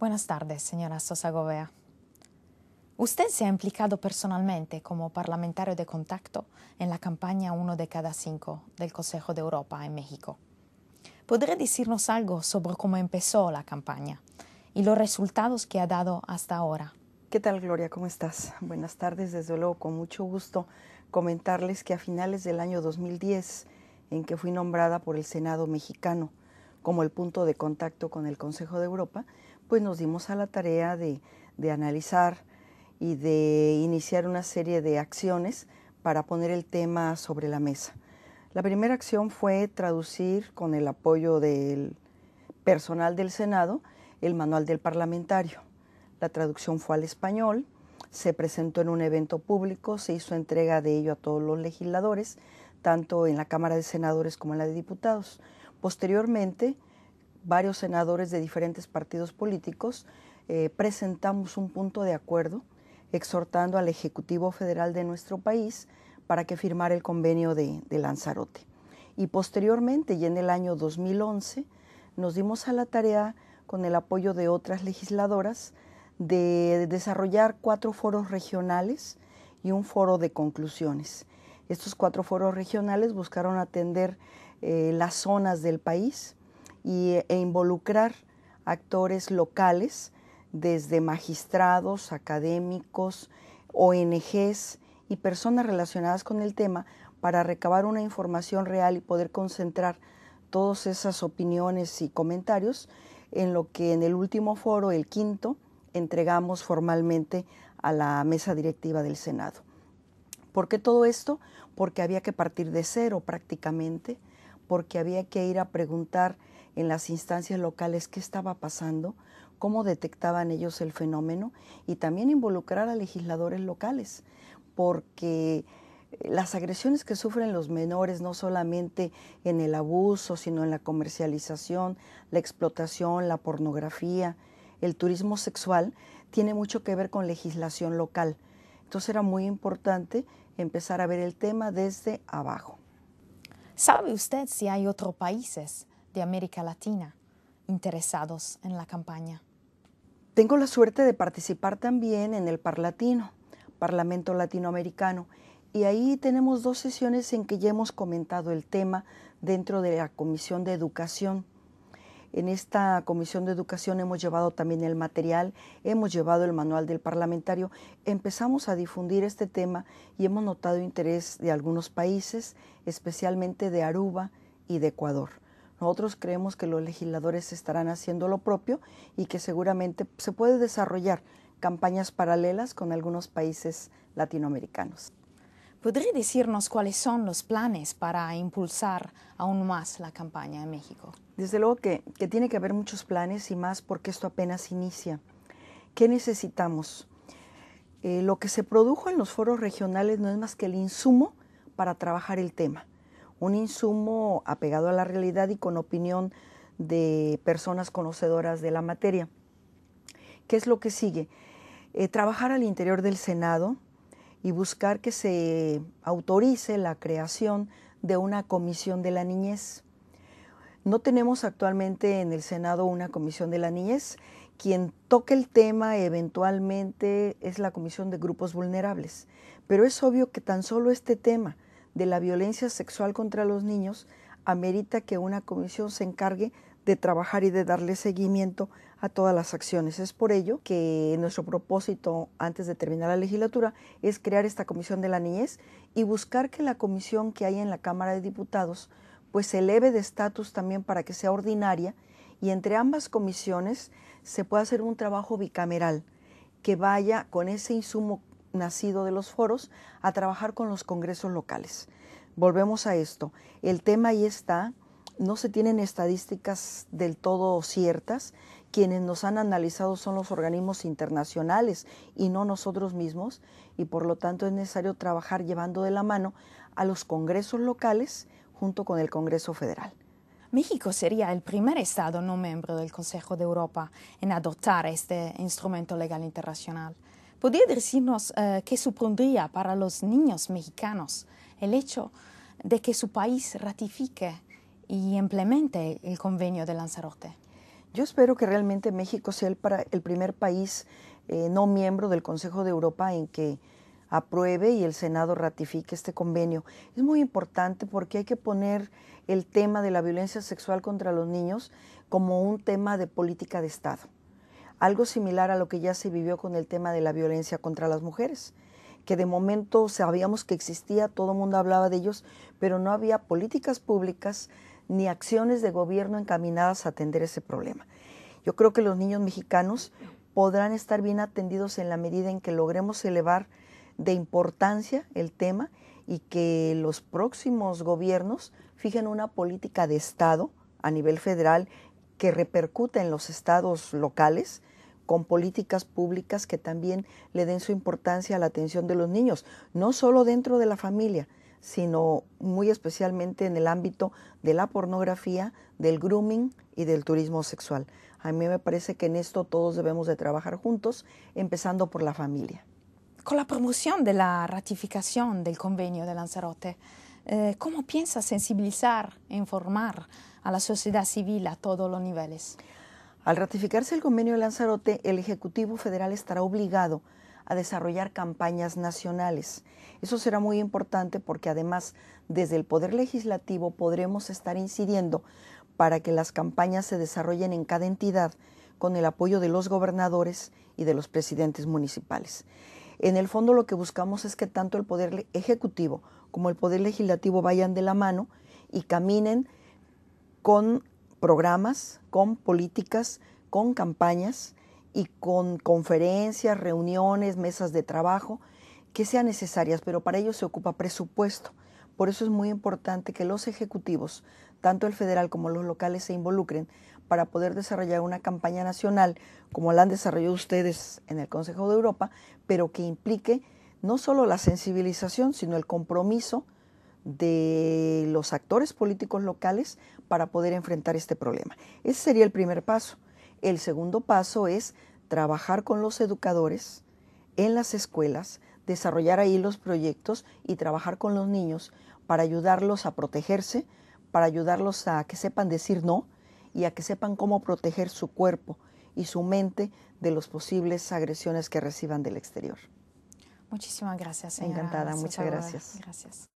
Buenas tardes, señora Sosa Govea. Usted se ha implicado personalmente como parlamentario de contacto en la campaña Uno de cada cinco del Consejo de Europa en México. ¿Podría decirnos algo sobre cómo empezó la campaña y los resultados que ha dado hasta ahora? ¿Qué tal, Gloria? ¿Cómo estás? Buenas tardes, desde luego, con mucho gusto comentarles que a finales del año 2010, en que fui nombrada por el Senado mexicano, como el punto de contacto con el Consejo de Europa, pues nos dimos a la tarea de, analizar y de iniciar una serie de acciones para poner el tema sobre la mesa. La primera acción fue traducir con el apoyo del personal del Senado el manual del parlamentario. La traducción fue al español, se presentó en un evento público, se hizo entrega de ello a todos los legisladores, tanto en la Cámara de Senadores como en la de Diputados. Posteriormente, varios senadores de diferentes partidos políticos eh, presentamos un punto de acuerdo exhortando al Ejecutivo Federal de nuestro país para que firmara el convenio de, de Lanzarote. Y posteriormente, y en el año 2011, nos dimos a la tarea, con el apoyo de otras legisladoras, de desarrollar cuatro foros regionales y un foro de conclusiones. Estos cuatro foros regionales buscaron atender eh, las zonas del país y, e involucrar actores locales, desde magistrados, académicos, ONGs y personas relacionadas con el tema para recabar una información real y poder concentrar todas esas opiniones y comentarios en lo que en el último foro, el quinto, entregamos formalmente a la mesa directiva del Senado. ¿Por qué todo esto? Porque había que partir de cero prácticamente porque había que ir a preguntar en las instancias locales qué estaba pasando, cómo detectaban ellos el fenómeno y también involucrar a legisladores locales, porque eh, las agresiones que sufren los menores, no solamente en el abuso, sino en la comercialización, la explotación, la pornografía, el turismo sexual, tiene mucho que ver con legislación local. Entonces era muy importante empezar a ver el tema desde abajo. ¿Sabe usted si hay otros países de América Latina interesados en la campaña? Tengo la suerte de participar también en el Parlatino, Parlamento Latinoamericano, y ahí tenemos dos sesiones en que ya hemos comentado el tema dentro de la Comisión de Educación. En esta Comisión de Educación hemos llevado también el material, hemos llevado el manual del parlamentario, empezamos a difundir este tema y hemos notado interés de algunos países, especialmente de Aruba y de Ecuador. Nosotros creemos que los legisladores estarán haciendo lo propio y que seguramente se puede desarrollar campañas paralelas con algunos países latinoamericanos. ¿Podría decirnos cuáles son los planes para impulsar aún más la campaña en México? Desde luego que, tiene que haber muchos planes y más porque esto apenas inicia. ¿Qué necesitamos? Eh, lo que se produjo en los foros regionales no es más que el insumo para trabajar el tema. Un insumo apegado a la realidad y con opinión de personas conocedoras de la materia. ¿Qué es lo que sigue? Eh, trabajar al interior del Senado, y buscar que se autorice la creación de una comisión de la niñez. No tenemos actualmente en el Senado una comisión de la niñez. Quien toque el tema eventualmente es la comisión de grupos vulnerables. Pero es obvio que tan solo este tema de la violencia sexual contra los niños amerita que una comisión se encargue de trabajar y de darle seguimiento a todas las acciones. Es por ello que nuestro propósito antes de terminar la legislatura es crear esta Comisión de la Niñez y buscar que la comisión que hay en la Cámara de Diputados pues se eleve de estatus también para que sea ordinaria y entre ambas comisiones se pueda hacer un trabajo bicameral que vaya con ese insumo nacido de los foros a trabajar con los congresos locales. Volvemos a esto. El tema ahí está, no se tienen estadísticas del todo ciertas. Quienes nos han analizado son los organismos internacionales y no nosotros mismos, y por lo tanto es necesario trabajar llevando de la mano a los congresos locales junto con el Congreso Federal. México sería el primer Estado no miembro del Consejo de Europa en adoptar este instrumento legal internacional. ¿Podría decirnos eh, qué supondría para los niños mexicanos el hecho de que su país ratifique y implemente el convenio de Lanzarote. Yo espero que realmente México sea el, primer país eh, no miembro del Consejo de Europa en que apruebe y el Senado ratifique este convenio. Es muy importante porque hay que poner el tema de la violencia sexual contra los niños como un tema de política de Estado. Algo similar a lo que ya se vivió con el tema de la violencia contra las mujeres, que de momento sabíamos que existía, todo el mundo hablaba de ellos, pero no había políticas públicas ni acciones de gobierno encaminadas a atender ese problema. Yo creo que los niños mexicanos podrán estar bien atendidos en la medida en que logremos elevar de importancia el tema y que los próximos gobiernos fijen una política de Estado a nivel federal que repercute en los estados locales con políticas públicas que también le den su importancia a la atención de los niños, no solo dentro de la familia, sino muy especialmente en el ámbito de la pornografía, del grooming y del turismo sexual. A mí me parece que en esto todos debemos de trabajar juntos, empezando por la familia. Con la promoción de la ratificación del convenio de Lanzarote, eh, ¿cómo piensa sensibilizar e informar a la sociedad civil a todos los niveles? Al ratificarse el convenio de Lanzarote, el Ejecutivo Federal estará obligado a desarrollar campañas nacionales. Eso será muy importante porque además desde el Poder Legislativo podremos estar incidiendo para que las campañas se desarrollen en cada entidad con el apoyo de los gobernadores y de los presidentes municipales. En el fondo lo que buscamos es que tanto el Poder Ejecutivo como el Poder Legislativo vayan de la mano y caminen con programas, con políticas, con campañas y con conferencias, reuniones, mesas de trabajo que sean necesarias, pero para ello se ocupa presupuesto. Por eso es muy importante que los ejecutivos, tanto el federal como los locales, se involucren para poder desarrollar una campaña nacional como la han desarrollado ustedes en el Consejo de Europa, pero que implique no solo la sensibilización, sino el compromiso de los actores políticos locales para poder enfrentar este problema. Ese sería el primer paso. El segundo paso es trabajar con los educadores en las escuelas, desarrollar ahí los proyectos y trabajar con los niños para ayudarlos a protegerse, para ayudarlos a que sepan decir no y a que sepan cómo proteger su cuerpo y su mente de las posibles agresiones que reciban del exterior. Muchísimas gracias. Señora Encantada, muchas gracias. Gracias.